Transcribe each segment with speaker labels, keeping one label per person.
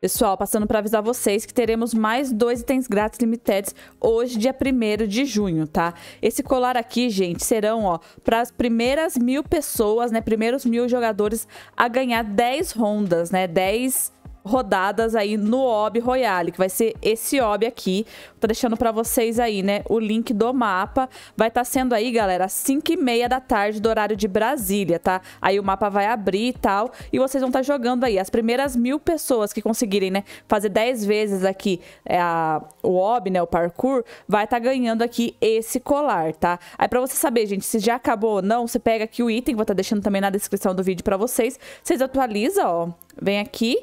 Speaker 1: Pessoal, passando para avisar vocês que teremos mais dois itens grátis limitados hoje, dia 1 de junho, tá? Esse colar aqui, gente, serão, ó, para as primeiras mil pessoas, né? Primeiros mil jogadores a ganhar 10 rondas, né? 10 rodadas aí no Ob Royale, que vai ser esse Ob aqui. Tô deixando para vocês aí, né, o link do mapa. Vai estar tá sendo aí, galera, às 5 e meia da tarde do horário de Brasília, tá? Aí o mapa vai abrir e tal, e vocês vão estar tá jogando aí. As primeiras mil pessoas que conseguirem, né, fazer 10 vezes aqui é, a, o Ob, né, o parkour, vai estar tá ganhando aqui esse colar, tá? Aí para você saber, gente, se já acabou ou não, você pega aqui o item, vou estar tá deixando também na descrição do vídeo para vocês. Vocês atualizam, ó, vem aqui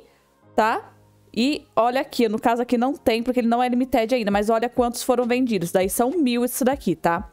Speaker 1: tá? E olha aqui, no caso aqui não tem, porque ele não é limited ainda, mas olha quantos foram vendidos. Daí são mil isso daqui, tá?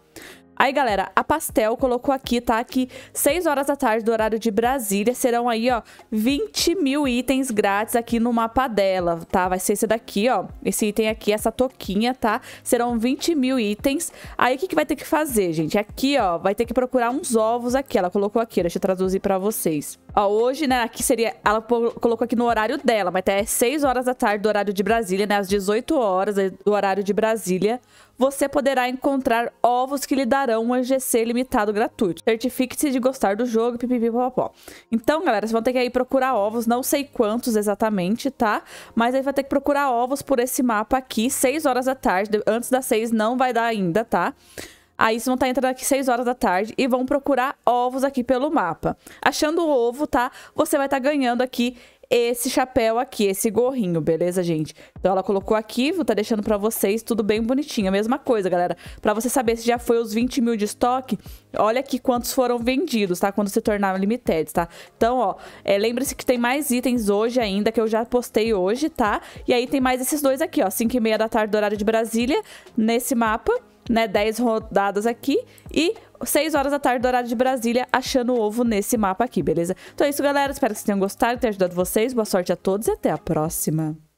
Speaker 1: Aí, galera, a Pastel colocou aqui, tá? Que 6 horas da tarde do horário de Brasília serão aí, ó, 20 mil itens grátis aqui no mapa dela, tá? Vai ser esse daqui, ó. Esse item aqui, essa toquinha, tá? Serão 20 mil itens. Aí, o que, que vai ter que fazer, gente? Aqui, ó, vai ter que procurar uns ovos aqui. Ela colocou aqui, deixa eu traduzir pra vocês. Ó, hoje, né, aqui seria... Ela colocou aqui no horário dela, mas até 6 horas da tarde do horário de Brasília, né? Às 18 horas do horário de Brasília, você poderá encontrar ovos que lhe darão darão um AGC limitado gratuito. Certifique-se de gostar do jogo, pipipipopopó. Então, galera, vocês vão ter que aí procurar ovos, não sei quantos exatamente, tá? Mas aí vai ter que procurar ovos por esse mapa aqui, 6 horas da tarde, antes das 6 não vai dar ainda, tá? Aí vocês vão estar tá entrando aqui 6 horas da tarde e vão procurar ovos aqui pelo mapa. Achando o ovo, tá? Você vai estar tá ganhando aqui esse chapéu aqui, esse gorrinho, beleza, gente? Então ela colocou aqui, vou tá deixando pra vocês tudo bem bonitinho. A mesma coisa, galera. Pra você saber se já foi os 20 mil de estoque, olha aqui quantos foram vendidos, tá? Quando se tornaram limited, tá? Então, ó, é, lembre-se que tem mais itens hoje ainda, que eu já postei hoje, tá? E aí tem mais esses dois aqui, ó, 5 e meia da tarde do horário de Brasília, nesse mapa, né? 10 rodadas aqui e 6 horas da tarde do horário de Brasília, achando o ovo nesse mapa aqui, beleza? Então é isso, galera. Espero que vocês tenham gostado, ter ajudado vocês. Boa sorte a todos e até a próxima.